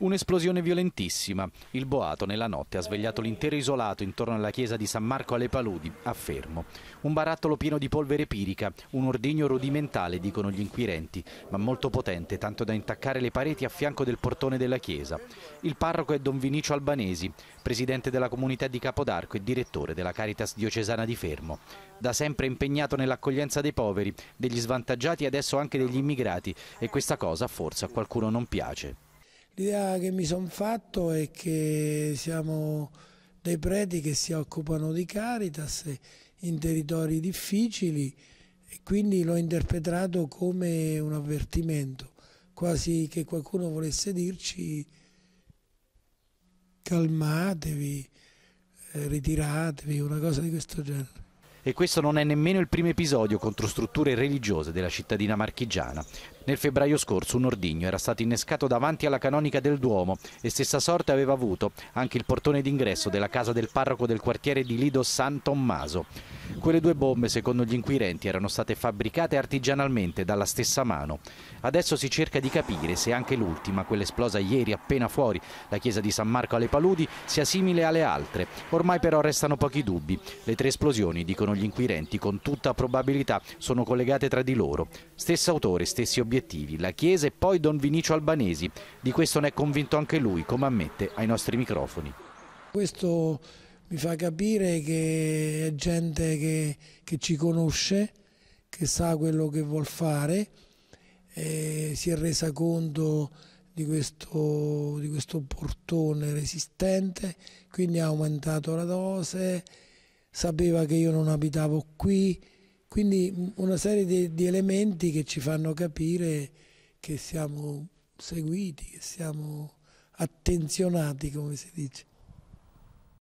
Un'esplosione violentissima. Il boato nella notte ha svegliato l'intero isolato intorno alla chiesa di San Marco alle Paludi, a Fermo. Un barattolo pieno di polvere pirica, un ordigno rudimentale, dicono gli inquirenti, ma molto potente, tanto da intaccare le pareti a fianco del portone della chiesa. Il parroco è Don Vinicio Albanesi, presidente della comunità di Capodarco e direttore della Caritas diocesana di Fermo. Da sempre impegnato nell'accoglienza dei poveri, degli svantaggiati e adesso anche degli immigrati e questa cosa forse a qualcuno non piace. L'idea che mi sono fatto è che siamo dei preti che si occupano di Caritas in territori difficili e quindi l'ho interpretato come un avvertimento, quasi che qualcuno volesse dirci calmatevi, eh, ritiratevi, una cosa di questo genere. E questo non è nemmeno il primo episodio contro strutture religiose della cittadina marchigiana. Nel febbraio scorso un ordigno era stato innescato davanti alla canonica del Duomo e stessa sorte aveva avuto anche il portone d'ingresso della casa del parroco del quartiere di Lido San Tommaso. Quelle due bombe, secondo gli inquirenti, erano state fabbricate artigianalmente dalla stessa mano. Adesso si cerca di capire se anche l'ultima, quella esplosa ieri appena fuori la chiesa di San Marco alle Paludi, sia simile alle altre. Ormai però restano pochi dubbi. Le tre esplosioni, dicono gli inquirenti, con tutta probabilità sono collegate tra di loro. Stesso autore, stessi obiettivi, la chiesa e poi Don Vinicio Albanesi. Di questo ne è convinto anche lui, come ammette ai nostri microfoni. Questo mi fa capire che è gente che, che ci conosce, che sa quello che vuol fare, si è resa conto di questo, di questo portone resistente, quindi ha aumentato la dose, sapeva che io non abitavo qui, quindi una serie di, di elementi che ci fanno capire che siamo seguiti, che siamo attenzionati, come si dice.